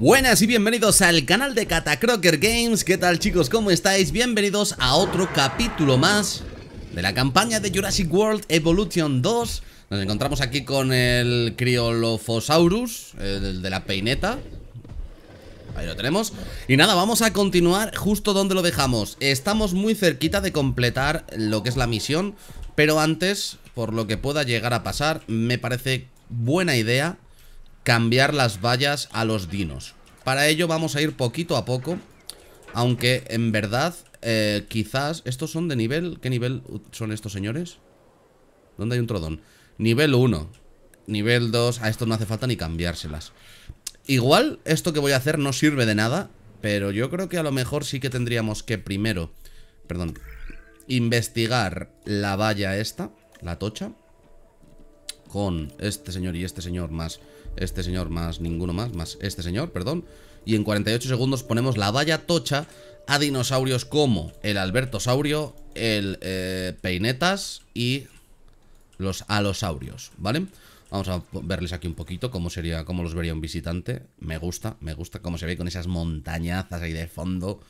Buenas y bienvenidos al canal de Crocker Games ¿Qué tal chicos? ¿Cómo estáis? Bienvenidos a otro capítulo más de la campaña de Jurassic World Evolution 2 Nos encontramos aquí con el Criolophosaurus, el de la peineta Ahí lo tenemos Y nada, vamos a continuar justo donde lo dejamos Estamos muy cerquita de completar lo que es la misión Pero antes, por lo que pueda llegar a pasar, me parece buena idea cambiar las vallas a los dinos. Para ello vamos a ir poquito a poco, aunque en verdad eh, quizás... ¿Estos son de nivel? ¿Qué nivel son estos señores? ¿Dónde hay un trodón? Nivel 1, nivel 2, a estos no hace falta ni cambiárselas. Igual esto que voy a hacer no sirve de nada, pero yo creo que a lo mejor sí que tendríamos que primero, perdón, investigar la valla esta, la tocha con este señor y este señor más este señor más ninguno más, más este señor, perdón. Y en 48 segundos ponemos la valla tocha a dinosaurios como el albertosaurio, el eh, peinetas y los alosaurios, ¿vale? Vamos a verles aquí un poquito cómo sería, cómo los vería un visitante. Me gusta, me gusta cómo se ve con esas montañazas ahí de fondo.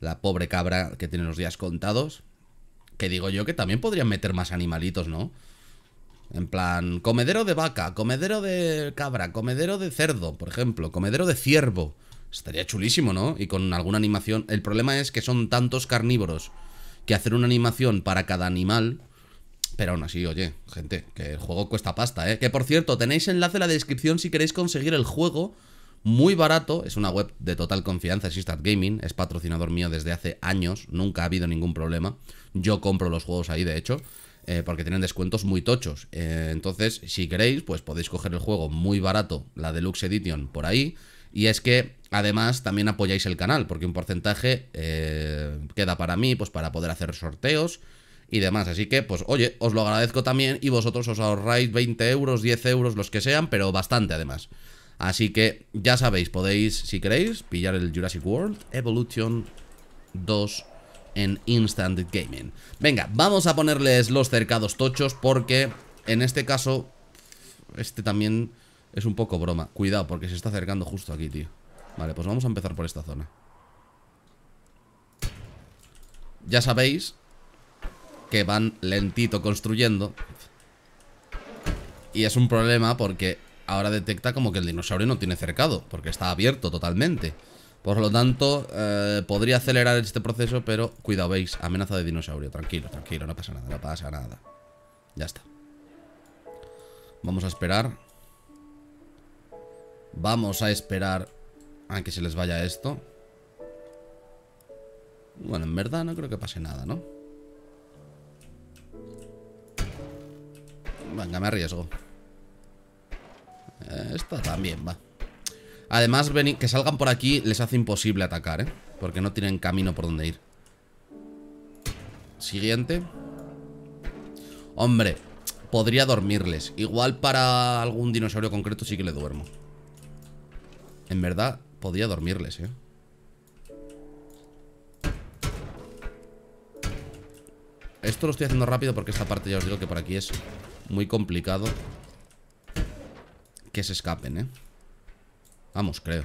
La pobre cabra que tiene los días contados. Que digo yo que también podrían meter más animalitos, ¿no? En plan, comedero de vaca, comedero de cabra, comedero de cerdo, por ejemplo, comedero de ciervo. Estaría chulísimo, ¿no? Y con alguna animación. El problema es que son tantos carnívoros que hacer una animación para cada animal. Pero aún así, oye, gente, que el juego cuesta pasta, ¿eh? Que por cierto, tenéis enlace en la descripción si queréis conseguir el juego. Muy barato, es una web de total confianza, es Instant Gaming, es patrocinador mío desde hace años, nunca ha habido ningún problema. Yo compro los juegos ahí, de hecho. Eh, porque tienen descuentos muy tochos. Eh, entonces, si queréis, pues podéis coger el juego muy barato, la Deluxe Edition, por ahí. Y es que además también apoyáis el canal, porque un porcentaje eh, queda para mí, pues para poder hacer sorteos y demás. Así que, pues oye, os lo agradezco también y vosotros os ahorráis 20 euros, 10 euros, los que sean, pero bastante además. Así que ya sabéis, podéis, si queréis, pillar el Jurassic World Evolution 2 en Instant Gaming. Venga, vamos a ponerles los cercados tochos porque en este caso este también es un poco broma. Cuidado porque se está acercando justo aquí, tío. Vale, pues vamos a empezar por esta zona. Ya sabéis que van lentito construyendo. Y es un problema porque ahora detecta como que el dinosaurio no tiene cercado, porque está abierto totalmente. Por lo tanto, eh, podría acelerar este proceso, pero cuidado, veis, amenaza de dinosaurio. Tranquilo, tranquilo, no pasa nada, no pasa nada. Ya está. Vamos a esperar. Vamos a esperar a que se les vaya esto. Bueno, en verdad no creo que pase nada, ¿no? Venga, me arriesgo. Eh, Esta también va. Además, que salgan por aquí les hace imposible atacar, ¿eh? Porque no tienen camino por donde ir. Siguiente. Hombre, podría dormirles. Igual para algún dinosaurio concreto sí que le duermo. En verdad, podría dormirles, ¿eh? Esto lo estoy haciendo rápido porque esta parte ya os digo que por aquí es muy complicado que se escapen, ¿eh? Vamos, creo.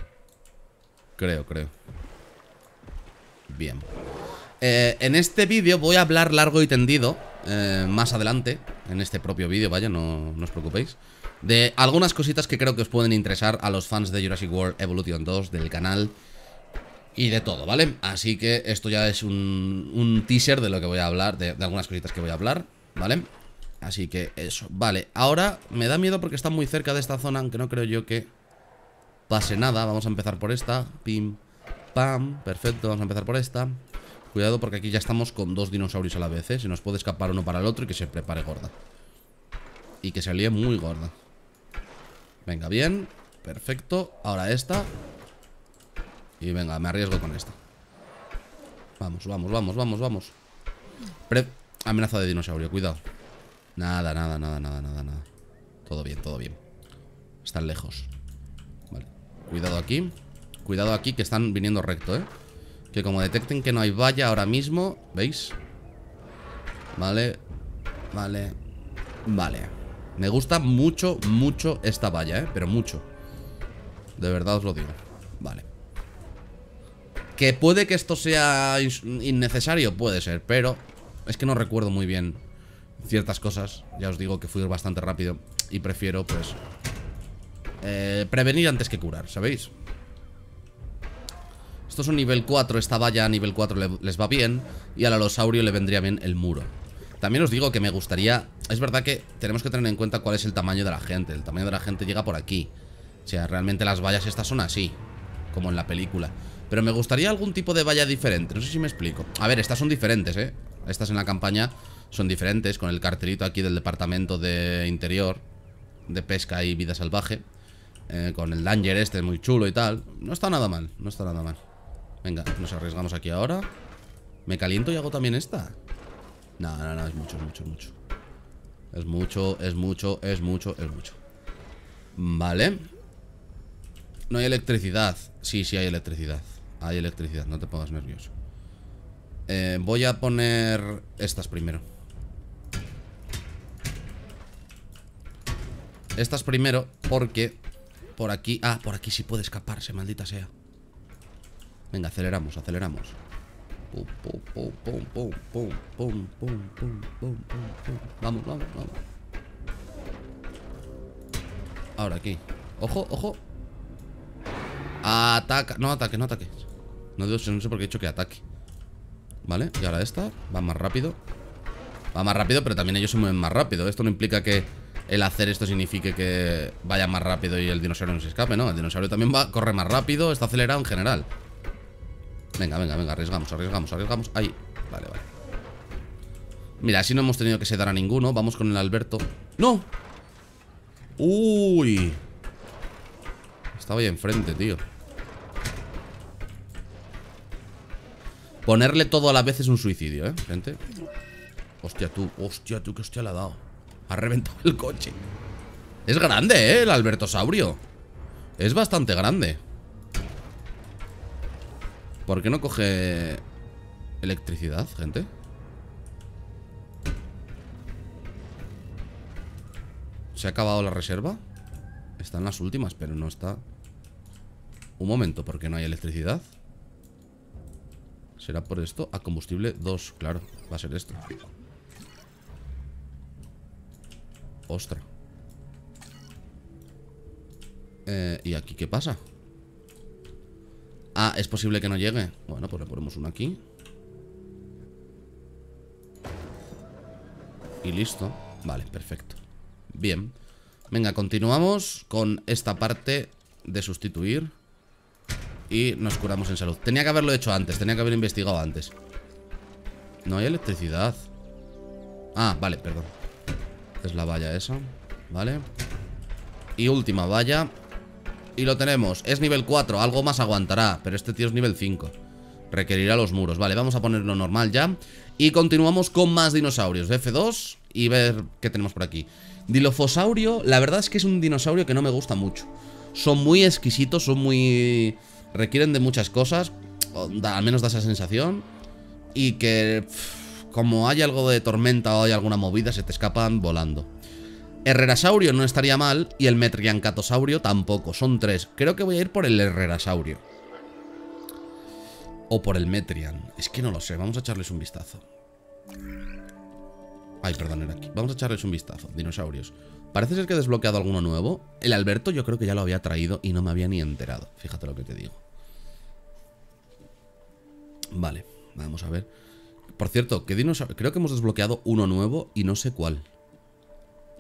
Creo, creo. Bien. Eh, en este vídeo voy a hablar largo y tendido, eh, más adelante, en este propio vídeo, vaya, no, os preocupéis, de algunas cositas que creo que os pueden interesar a los fans de Jurassic World Evolution 2, del canal y de todo, ¿vale? Así que esto ya es un, teaser de lo que voy a hablar, de algunas cositas que voy a hablar, ¿vale? Así que eso, vale, ahora me da miedo porque está muy cerca de esta zona, aunque no creo yo que pase nada Vamos a empezar por esta Pim, pam, perfecto, vamos a empezar por esta Cuidado porque aquí ya estamos con dos dinosaurios a la vez, ¿eh? Se nos puede escapar uno para el otro y que se prepare gorda Y que se muy gorda Venga, bien Perfecto, ahora esta Y venga, me arriesgo con esta Vamos, vamos, vamos, vamos, vamos Amenaza de dinosaurio, cuidado Nada, nada, nada, nada, nada, nada Todo bien, todo bien Están lejos Cuidado aquí Cuidado aquí que están viniendo recto, eh Que como detecten que no hay valla ahora mismo ¿Veis? Vale Vale Vale Me gusta mucho, mucho esta valla, eh Pero mucho De verdad os lo digo Vale Que puede que esto sea innecesario Puede ser, pero Es que no recuerdo muy bien ciertas cosas Ya os digo que fui bastante rápido Y prefiero, pues eh, prevenir antes que curar, ¿sabéis? Esto es un nivel 4, esta valla a nivel 4 les va bien Y al alosaurio le vendría bien el muro También os digo que me gustaría Es verdad que tenemos que tener en cuenta cuál es el tamaño de la gente El tamaño de la gente llega por aquí O sea, realmente las vallas estas son así Como en la película Pero me gustaría algún tipo de valla diferente No sé si me explico A ver, estas son diferentes, ¿eh? Estas en la campaña son diferentes Con el cartelito aquí del departamento de interior De pesca y vida salvaje eh, con el danger este muy chulo y tal No está nada mal, no está nada mal Venga, nos arriesgamos aquí ahora Me caliento y hago también esta No, no, no, es mucho, es mucho, es mucho Es mucho, es mucho, es mucho, es mucho Vale No hay electricidad Sí, sí hay electricidad Hay electricidad, no te pongas nervioso eh, Voy a poner Estas primero Estas primero porque por aquí, ah, por aquí sí puede escaparse, maldita sea Venga, aceleramos, aceleramos Vamos, vamos, vamos Ahora aquí Ojo, ojo Ataca, no ataque, no ataque No, Dios, no sé por qué he dicho que ataque Vale, y ahora esta Va más rápido Va más rápido, pero también ellos se mueven más rápido Esto no implica que el hacer esto significa que vaya más rápido y el dinosaurio no se escape, ¿no? El dinosaurio también va, corre más rápido, está acelerado en general. Venga, venga, venga, arriesgamos, arriesgamos, arriesgamos. Ahí, vale, vale. Mira, así no hemos tenido que sedar a ninguno. Vamos con el Alberto. ¡No! ¡Uy! Estaba ahí enfrente, tío. Ponerle todo a la vez es un suicidio, ¿eh, gente? Hostia, tú. Hostia, tú, qué hostia le ha dado. Ha reventado el coche. Es grande, ¿eh? El albertosaurio. Es bastante grande. ¿Por qué no coge electricidad, gente? ¿Se ha acabado la reserva? Están las últimas, pero no está... Un momento, ¿por qué no hay electricidad? ¿Será por esto? A combustible 2, claro, va a ser esto Ostra eh, ¿Y aquí qué pasa? Ah, es posible que no llegue Bueno, pues le ponemos uno aquí Y listo Vale, perfecto Bien Venga, continuamos con esta parte de sustituir Y nos curamos en salud Tenía que haberlo hecho antes, tenía que haber investigado antes No hay electricidad Ah, vale, perdón es la valla esa, ¿vale? Y última valla Y lo tenemos, es nivel 4, algo más aguantará Pero este tío es nivel 5 Requerirá los muros, vale, vamos a ponerlo normal ya Y continuamos con más dinosaurios F2 y ver qué tenemos por aquí Dilofosaurio, la verdad es que es un dinosaurio que no me gusta mucho Son muy exquisitos, son muy... Requieren de muchas cosas Al menos da esa sensación Y que como hay algo de tormenta o hay alguna movida, se te escapan volando. Herrerasaurio no estaría mal y el Metriancatosaurio tampoco, son tres. Creo que voy a ir por el Herrerasaurio. O por el Metrian. Es que no lo sé, vamos a echarles un vistazo. Ay, perdón, era aquí. Vamos a echarles un vistazo, dinosaurios. Parece ser que he desbloqueado alguno nuevo. El Alberto yo creo que ya lo había traído y no me había ni enterado. Fíjate lo que te digo. Vale, vamos a ver. Por cierto, ¿qué Creo que hemos desbloqueado uno nuevo y no sé cuál.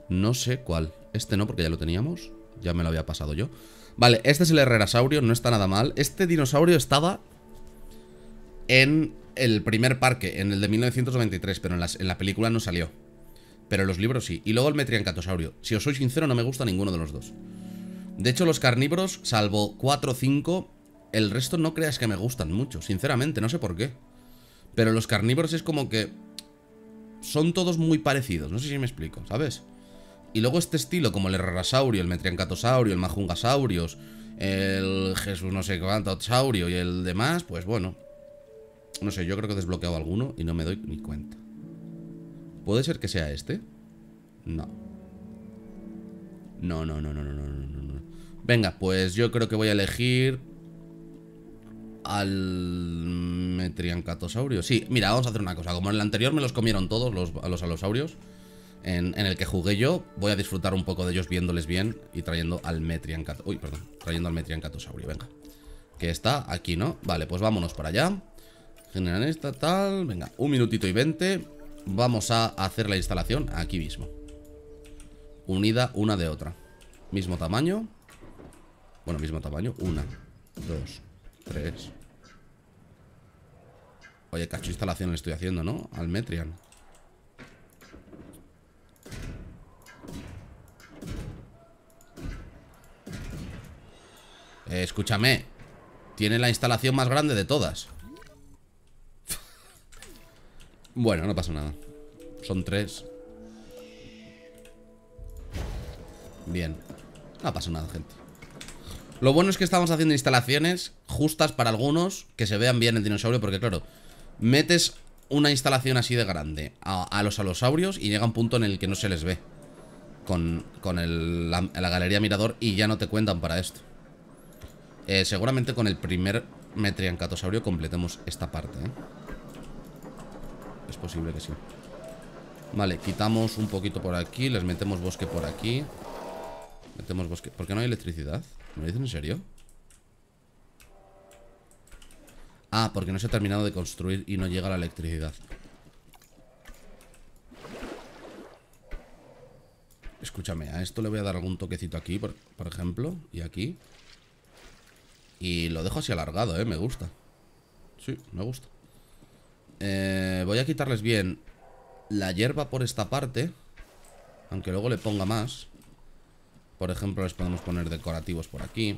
No sé cuál. Este no, porque ya lo teníamos. Ya me lo había pasado yo. Vale, este es el herrerasaurio, no está nada mal. Este dinosaurio estaba en el primer parque, en el de 1993, pero en, las, en la película no salió. Pero en los libros sí. Y luego el metriancatosaurio. Si os soy sincero, no me gusta ninguno de los dos. De hecho, los carnívoros, salvo 4 o 5, el resto no creas que me gustan mucho. Sinceramente, no sé por qué. Pero los carnívoros es como que son todos muy parecidos, no sé si me explico, ¿sabes? Y luego este estilo, como el rarasaurio, el metriancatosaurio, el majungasaurios, el Jesús no sé cuánto saurio y el demás, pues bueno. No sé, yo creo que he desbloqueado alguno y no me doy ni cuenta. ¿Puede ser que sea este? No. No, no, no, no, no, no, no. Venga, pues yo creo que voy a elegir al metriancatosaurio. Sí, mira, vamos a hacer una cosa. Como en el anterior me los comieron todos los, los alosaurios, en, el que jugué yo, voy a disfrutar un poco de ellos viéndoles bien y trayendo al metriancatosaurio. Uy, perdón, trayendo al metriancatosaurio, venga. Que está aquí, ¿no? Vale, pues vámonos para allá. Generan esta, tal. Venga, un minutito y veinte. Vamos a hacer la instalación aquí mismo. Unida una de otra. Mismo tamaño. Bueno, mismo tamaño. Una, dos, Tres. Oye, cacho instalación le estoy haciendo, ¿no? Al Metrian. Eh, escúchame. Tiene la instalación más grande de todas. bueno, no pasa nada. Son tres. Bien. No pasa nada, gente. Lo bueno es que estamos haciendo instalaciones justas para algunos que se vean bien el dinosaurio, porque claro, metes una instalación así de grande a, los alosaurios y llega un punto en el que no se les ve con, con el, la, galería mirador y ya no te cuentan para esto. Eh, seguramente con el primer metriancatosaurio completemos esta parte, ¿eh? Es posible que sí. Vale, quitamos un poquito por aquí, les metemos bosque por aquí. Metemos bosque. ¿Por qué no hay electricidad? ¿Me dicen en serio? Ah, porque no se ha terminado de construir y no llega la electricidad Escúchame, a esto le voy a dar algún toquecito aquí, por, ejemplo Y aquí Y lo dejo así alargado, eh, me gusta Sí, me gusta eh, Voy a quitarles bien la hierba por esta parte Aunque luego le ponga más por ejemplo, les podemos poner decorativos por aquí.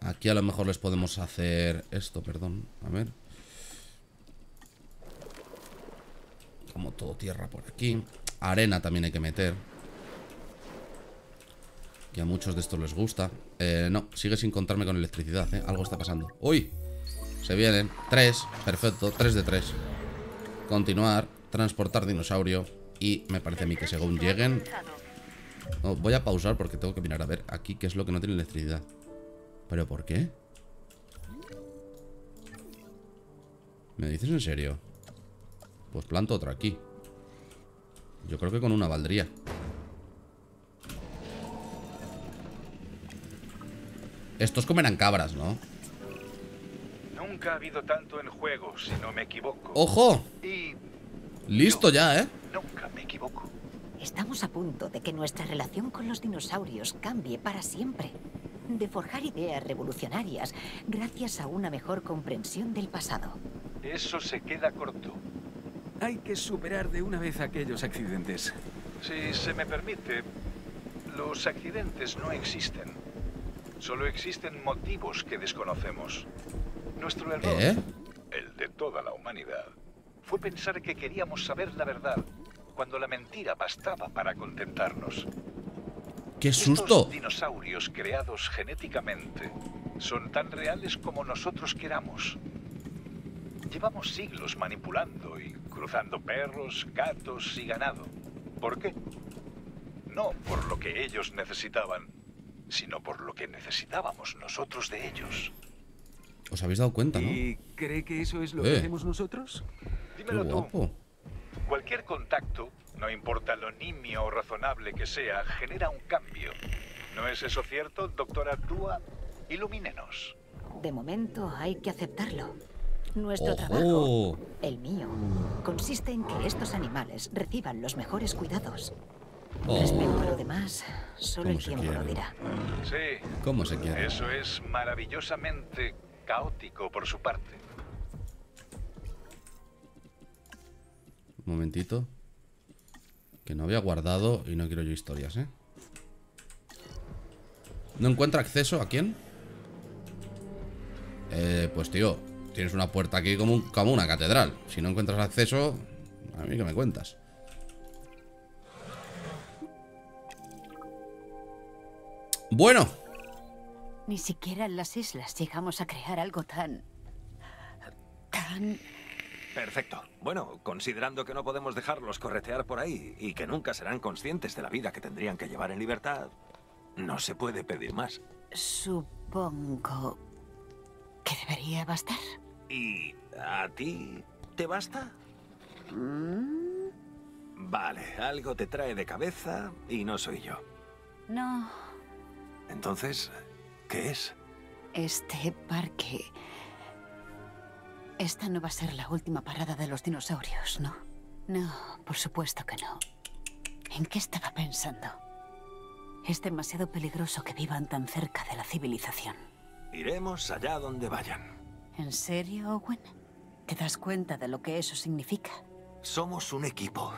Aquí a lo mejor les podemos hacer esto, perdón. A ver. Como todo tierra por aquí. Arena también hay que meter. Que a muchos de estos les gusta. Eh, no, sigue sin contarme con electricidad, ¿eh? Algo está pasando. ¡Uy! Se vienen. Tres. Perfecto. Tres de tres. Continuar. Transportar dinosaurio. Y me parece a mí que según lleguen voy a pausar porque tengo que mirar a ver aquí qué es lo que no tiene electricidad. ¿Pero por qué? ¿Me dices en serio? Pues planto otra aquí. Yo creo que con una valdría. Estos comerán cabras, ¿no? Nunca ha habido tanto en juego, si no me equivoco. ¡Ojo! Listo ya, ¿eh? Nunca me equivoco. Estamos a punto de que nuestra relación con los dinosaurios cambie para siempre. De forjar ideas revolucionarias gracias a una mejor comprensión del pasado. Eso se queda corto. Hay que superar de una vez aquellos accidentes. Si se me permite, los accidentes no existen. Solo existen motivos que desconocemos. Nuestro error, ¿Eh? el de toda la humanidad, fue pensar que queríamos saber la verdad cuando la mentira bastaba para contentarnos. ¡Qué susto! Los dinosaurios creados genéticamente son tan reales como nosotros queramos. Llevamos siglos manipulando y cruzando perros, gatos y ganado. ¿Por qué? No por lo que ellos necesitaban, sino por lo que necesitábamos nosotros de ellos. Os habéis dado cuenta, ¿no? ¿Y cree que eso es lo que eh. hacemos nosotros? Dímelo Qué tú contacto, no importa lo nimio o razonable que sea, genera un cambio. ¿No es eso cierto, doctora Dúa? Ilumínenos. De momento hay que aceptarlo. Nuestro trabajo, el mío, consiste en que estos animales reciban los mejores cuidados. Oh. Respecto lo demás, solo el tiempo lo dirá. Sí. ¿Cómo se quiere? Eso es maravillosamente caótico por su parte. Un momentito. Que no había guardado y no quiero yo historias, ¿eh? ¿No encuentra acceso? ¿A quién? Eh, pues tío, tienes una puerta aquí como, como una catedral. Si no encuentras acceso, a mí que me cuentas. Bueno. Ni siquiera en las islas llegamos a crear algo tan... tan... Perfecto. Bueno, considerando que no podemos dejarlos corretear por ahí y que nunca serán conscientes de la vida que tendrían que llevar en libertad, no se puede pedir más. Supongo que debería bastar. ¿Y a ti te basta? Mm. Vale, algo te trae de cabeza y no soy yo. No. Entonces, ¿qué es? Este parque esta no va a ser la última parada de los dinosaurios, ¿no? No, por supuesto que no. ¿En qué estaba pensando? Es demasiado peligroso que vivan tan cerca de la civilización. Iremos allá donde vayan. ¿En serio, Owen? ¿Te das cuenta de lo que eso significa? Somos un equipo.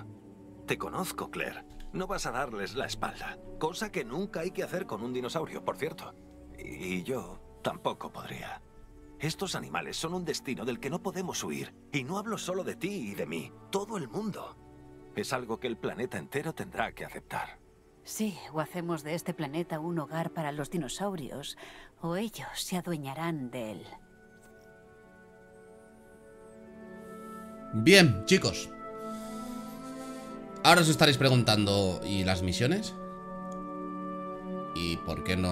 Te conozco, Claire. No vas a darles la espalda. Cosa que nunca hay que hacer con un dinosaurio, por cierto. Y yo tampoco podría. Estos animales son un destino del que no podemos huir. Y no hablo solo de ti y de mí, todo el mundo. Es algo que el planeta entero tendrá que aceptar. Sí, o hacemos de este planeta un hogar para los dinosaurios, o ellos se adueñarán de él. Bien, chicos. Ahora os estaréis preguntando, ¿y las misiones? ¿Y por qué no,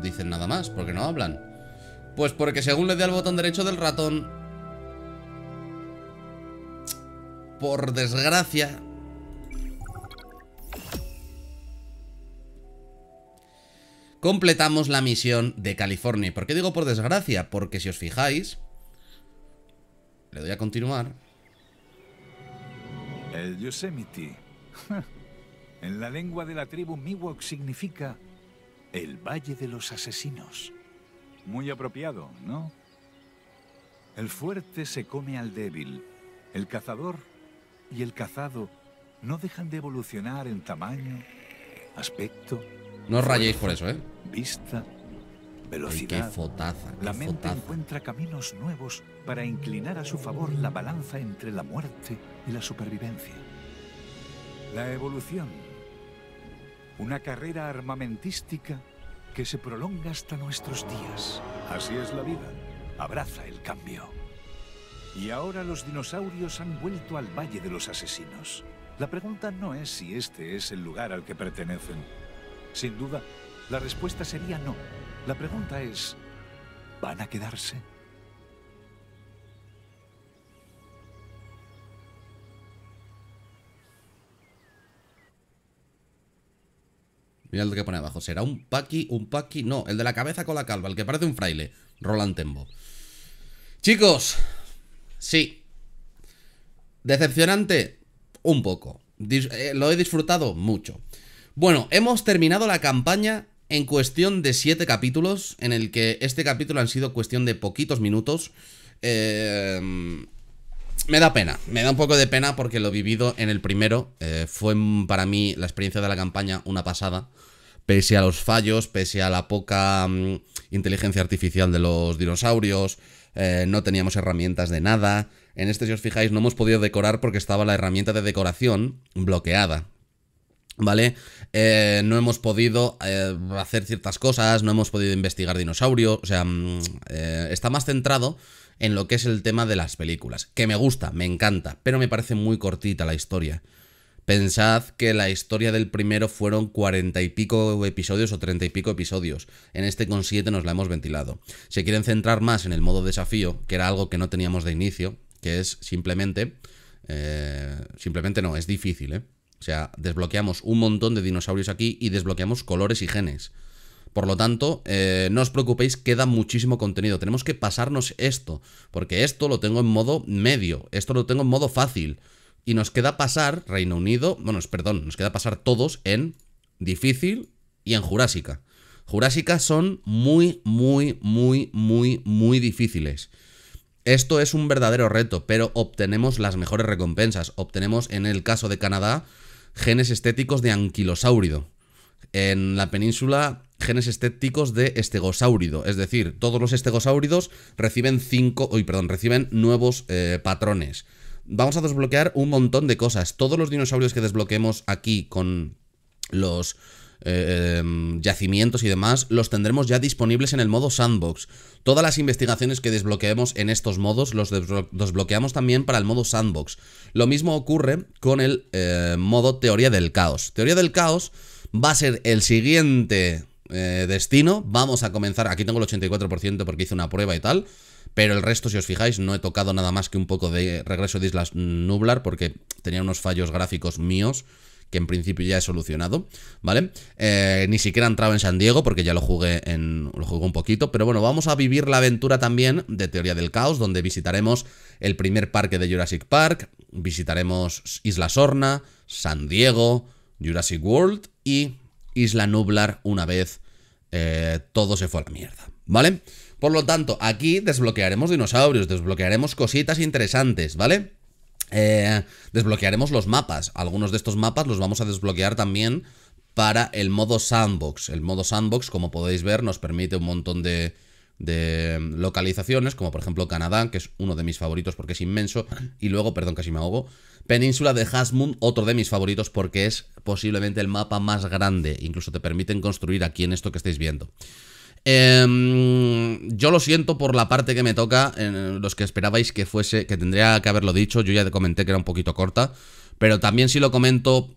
dicen nada más? ¿Por qué no hablan? Pues porque según le dé al botón derecho del ratón... Por desgracia... Completamos la misión de California. ¿Por qué digo por desgracia? Porque si os fijáis... Le doy a continuar. El Yosemite. en la lengua de la tribu Miwok significa el Valle de los Asesinos. Muy apropiado, ¿no? El fuerte se come al débil. El cazador y el cazado no dejan de evolucionar en tamaño, aspecto... No os rayéis por eso, ¿eh? Vista, velocidad... la mente encuentra caminos nuevos para inclinar a su favor la balanza entre la muerte y la supervivencia. La evolución. Una carrera armamentística que se prolonga hasta nuestros días. Así es la vida. Abraza el cambio. Y ahora los dinosaurios han vuelto al Valle de los Asesinos. La pregunta no es si este es el lugar al que pertenecen. Sin duda, la respuesta sería no. La pregunta es, ¿van a quedarse? Mira lo que pone abajo. Será un paqui, un paqui. No, el de la cabeza con la calva, el que parece un fraile. Roland Tembo. Chicos, sí. Decepcionante, un poco. Eh, lo he disfrutado mucho. Bueno, hemos terminado la campaña en cuestión de siete capítulos, en el que este capítulo han sido cuestión de poquitos minutos. Eh, me da pena, me da un poco de pena porque lo vivido en el primero eh, fue para mí la experiencia de la campaña una pasada, pese a los fallos, pese a la poca inteligencia artificial de los dinosaurios, eh, no teníamos herramientas de nada. En este, si os fijáis, no hemos podido decorar porque estaba la herramienta de decoración bloqueada. ¿Vale? Eh, no hemos podido hacer ciertas cosas, no hemos podido investigar dinosaurios, o sea, está más centrado en lo que es el tema de las películas, que me gusta, me encanta, pero me parece muy cortita la historia. Pensad que la historia del primero fueron cuarenta y pico episodios o treinta y pico episodios. En este con siete nos la hemos ventilado. Se quieren centrar más en el modo desafío, que era algo que no teníamos de inicio, que es simplemente... Eh, simplemente no, es difícil, ¿eh? O sea, desbloqueamos un montón de dinosaurios aquí y desbloqueamos colores y genes. Por lo tanto, eh, no os preocupéis, queda muchísimo contenido. Tenemos que pasarnos esto, porque esto lo tengo en modo medio, esto lo tengo en modo fácil. Y nos queda pasar Reino Unido, bueno, perdón, nos queda pasar todos en difícil y en jurásica. Jurásicas son muy, muy, muy, muy, muy difíciles. Esto es un verdadero reto, pero obtenemos las mejores recompensas. Obtenemos, en el caso de Canadá, genes estéticos de anquilosáurido. En la península genes estéticos de estegosáurido. Es decir, todos los estegosáuridos reciben cinco, uy, perdón, reciben nuevos eh, patrones. Vamos a desbloquear un montón de cosas. Todos los dinosaurios que desbloqueemos aquí con los eh, em, yacimientos y demás, los tendremos ya disponibles en el modo sandbox. Todas las investigaciones que desbloqueemos en estos modos los desbloqueamos también para el modo sandbox. Lo mismo ocurre con el eh, modo teoría del caos. Teoría del caos va a ser el siguiente eh, destino. Vamos a comenzar, aquí tengo el 84% porque hice una prueba y tal, pero el resto, si os fijáis, no he tocado nada más que un poco de regreso de Islas Nublar porque tenía unos fallos gráficos míos que en principio ya he solucionado, ¿vale? Eh, ni siquiera he entrado en San Diego porque ya lo jugué en lo jugué un poquito, pero bueno, vamos a vivir la aventura también de Teoría del Caos, donde visitaremos el primer parque de Jurassic Park, visitaremos Isla Sorna, San Diego, Jurassic World y Isla Nublar una vez eh, todo se fue a la mierda, ¿vale? Por lo tanto, aquí desbloquearemos dinosaurios, desbloquearemos cositas interesantes, ¿vale? Eh, desbloquearemos los mapas. Algunos de estos mapas los vamos a desbloquear también para el modo sandbox. El modo sandbox, como podéis ver, nos permite un montón de de localizaciones, como por ejemplo Canadá, que es uno de mis favoritos porque es inmenso, y luego, perdón, casi me ahogo, Península de Hasmund, otro de mis favoritos porque es posiblemente el mapa más grande, incluso te permiten construir aquí en esto que estáis viendo. Em, yo lo siento por la parte que me toca, los que esperabais que fuese, que tendría que haberlo dicho, yo ya comenté que era un poquito corta, pero también si lo comento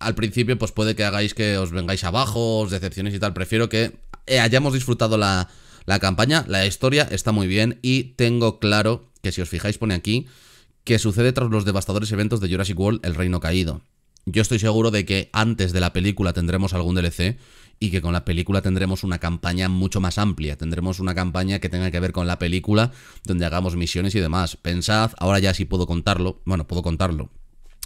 al principio, pues puede que hagáis que os vengáis abajo, os y tal, prefiero que eh, hayamos disfrutado la, la campaña, la historia está muy bien y tengo claro que si os fijáis pone aquí que sucede tras los devastadores eventos de Jurassic World El Reino Caído. Yo estoy seguro de que antes de la película tendremos algún DLC y que con la película tendremos una campaña mucho más amplia. Tendremos una campaña que tenga que ver con la película, donde hagamos misiones y demás. Pensad, ahora ya sí puedo contarlo, bueno, puedo contarlo.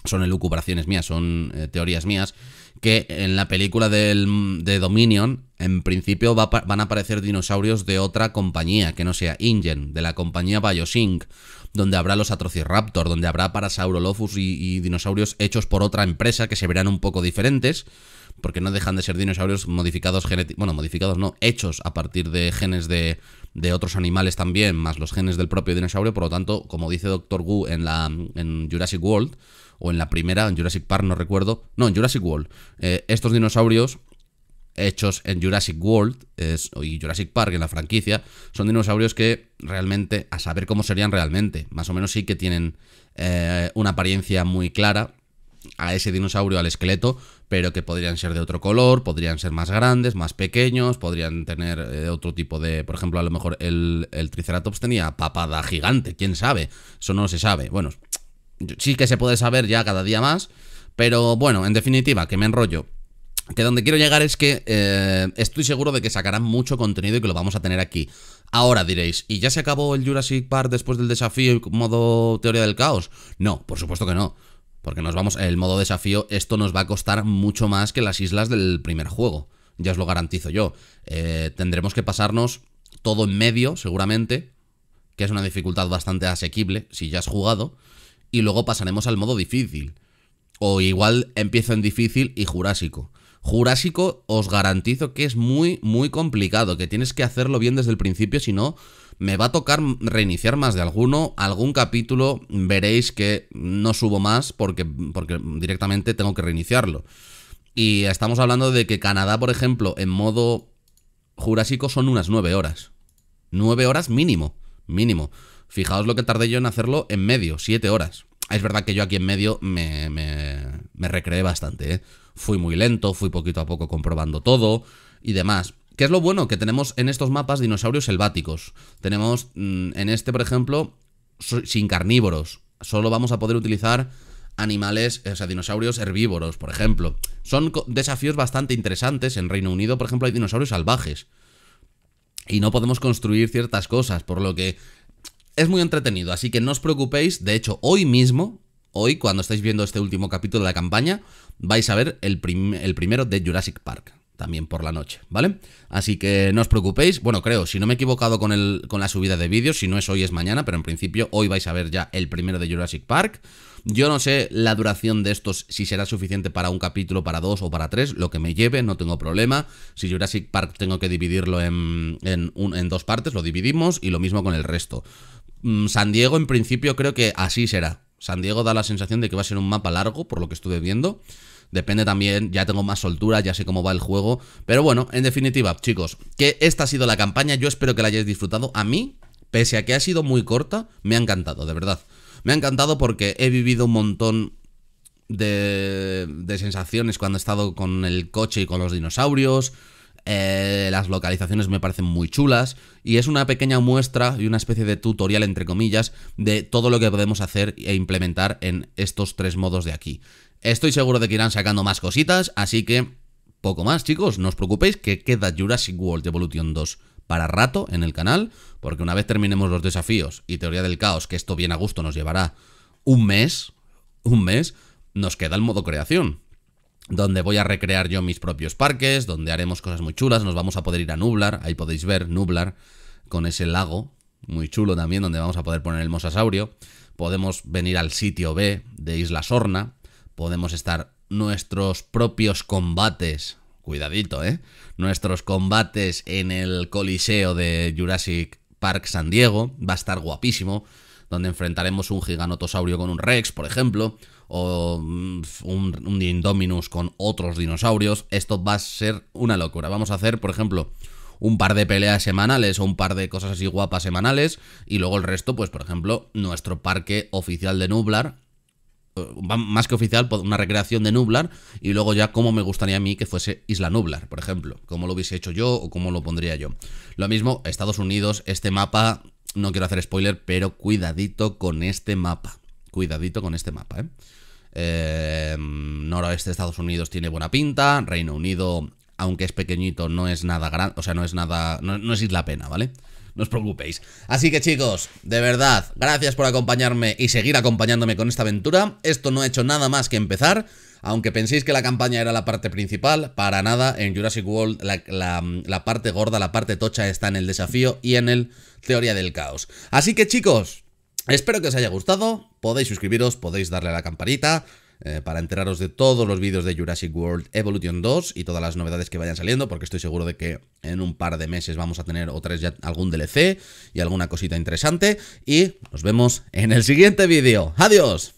Son elucubraciones mías, son eh, teorías mías que en la película del, de Dominion, en principio van a aparecer dinosaurios de otra compañía, que no sea Ingen, de la compañía Biosync, donde habrá los Atrociraptor, donde habrá Parasaurolophus y dinosaurios hechos por otra empresa que se verán un poco diferentes porque no dejan de ser dinosaurios modificados genéticamente, bueno, modificados no, hechos a partir de genes de, otros animales también, más los genes del propio dinosaurio, por lo tanto, como dice Dr. Wu en, la, en Jurassic World, o en la primera, en Jurassic Park no recuerdo, no, en Jurassic World, eh, estos dinosaurios hechos en Jurassic World y Jurassic Park en la franquicia son dinosaurios que realmente, a saber cómo serían realmente, más o menos sí que tienen eh, una apariencia muy clara a ese dinosaurio, al esqueleto, pero que podrían ser de otro color, podrían ser más grandes, más pequeños, podrían tener eh, otro tipo de... Por ejemplo, a lo mejor el, Triceratops tenía papada gigante, quién sabe, eso no se sabe. Bueno, sí que se puede saber ya cada día más, pero bueno, en definitiva, que me enrollo. Que donde quiero llegar es que eh, estoy seguro de que sacarán mucho contenido y que lo vamos a tener aquí. Ahora diréis, ¿y ya se acabó el Jurassic Park después del desafío y modo teoría del caos? No, por supuesto que no. Porque nos vamos, el modo desafío, esto nos va a costar mucho más que las islas del primer juego. Ya os lo garantizo yo. Eh, tendremos que pasarnos todo en medio, seguramente, que es una dificultad bastante asequible, si ya has jugado, y luego pasaremos al modo difícil. O igual empiezo en difícil y jurásico. Jurásico os garantizo que es muy, muy complicado, que tienes que hacerlo bien desde el principio, si no, me va a tocar reiniciar más de alguno, algún capítulo veréis que no subo más porque, porque directamente tengo que reiniciarlo. Y estamos hablando de que Canadá, por ejemplo, en modo Jurásico son unas 9 horas. 9 horas mínimo, mínimo. Fijaos lo que tardé yo en hacerlo en medio, 7 horas. Ah, es verdad que yo aquí en medio me, recreé bastante, ¿eh? Fui muy lento, fui poquito a poco comprobando todo y demás. ¿Qué es lo bueno que tenemos en estos mapas dinosaurios selváticos? Tenemos mm, en este, por ejemplo, sin carnívoros. Solo vamos a poder utilizar animales, o sea, dinosaurios herbívoros, por ejemplo. Son desafíos bastante interesantes. En Reino Unido, por ejemplo, hay dinosaurios salvajes. Y no podemos construir ciertas cosas, por lo que es muy entretenido. Así que no os preocupéis. De hecho, hoy mismo, hoy, cuando estáis viendo este último capítulo de la campaña, vais a ver el primero de Jurassic Park también por la noche, ¿vale? Así que no os preocupéis, bueno, creo, si no me he equivocado con, el, con la subida de vídeos, si no es hoy es mañana, pero en principio hoy vais a ver ya el primero de Jurassic Park. Yo no sé la duración de estos, si será suficiente para un capítulo, para dos o para tres, lo que me lleve, no tengo problema. Si Jurassic Park tengo que dividirlo en dos partes, lo dividimos y lo mismo con el resto. Mm, San Diego en principio creo que así será. San Diego da la sensación de que va a ser un mapa largo, por lo que estuve viendo. Depende también, ya tengo más soltura, ya sé cómo va el juego. Pero bueno, en definitiva, chicos, que esta ha sido la campaña. Yo espero que la hayáis disfrutado. A mí, pese a que ha sido muy corta, me ha encantado, de verdad. Me ha encantado porque he vivido un montón de, sensaciones cuando he estado con el coche y con los dinosaurios. Eh, las localizaciones me parecen muy chulas y es una pequeña muestra y una especie de tutorial, entre comillas, de todo lo que podemos hacer e implementar en estos tres modos de aquí. Estoy seguro de que irán sacando más cositas, así que poco más, chicos. No os preocupéis que queda Jurassic World Evolution 2 para rato en el canal, porque una vez terminemos los desafíos y teoría del caos, que esto bien a gusto nos llevará un mes, un mes, nos queda el modo creación, donde voy a recrear yo mis propios parques, donde haremos cosas muy chulas, nos vamos a poder ir a Nublar, ahí podéis ver Nublar con ese lago muy chulo también, donde vamos a poder poner el mosasaurio, podemos venir al sitio B de Isla Sorna, podemos estar nuestros propios combates, cuidadito, ¿eh? Nuestros combates en el Coliseo de Jurassic Park San Diego, va a estar guapísimo, donde enfrentaremos un giganotosaurio con un Rex, por ejemplo, o mm, un, un Indominus con otros dinosaurios. Esto va a ser una locura. Vamos a hacer, por ejemplo, un par de peleas semanales o un par de cosas así guapas semanales y luego el resto, pues por ejemplo, nuestro parque oficial de Nublar más que oficial, una recreación de Nublar y luego ya como me gustaría a mí que fuese Isla Nublar, por ejemplo, como lo hubiese hecho yo o como lo pondría yo. Lo mismo, Estados Unidos, este mapa, no quiero hacer spoiler, pero cuidadito con este mapa, cuidadito con este mapa, ¿eh? Em, noroeste de Estados Unidos tiene buena pinta, Reino Unido, aunque es pequeñito, no es nada grande, o sea, no es nada, no es Isla Pena, ¿vale? no os preocupéis. Así que chicos, de verdad, gracias por acompañarme y seguir acompañándome con esta aventura. Esto no ha hecho nada más que empezar. Aunque penséis que la campaña era la parte principal, para nada, en Jurassic World la, la parte gorda, la parte tocha está en el desafío y en el Teoría del Caos. Así que chicos, espero que os haya gustado, podéis suscribiros, podéis darle a la campanita, eh, para enteraros de todos los vídeos de Jurassic World Evolution 2 y todas las novedades que vayan saliendo, porque estoy seguro de que en un par de meses vamos a tener o ya algún DLC y alguna cosita interesante. Y nos vemos en el siguiente vídeo. ¡Adiós!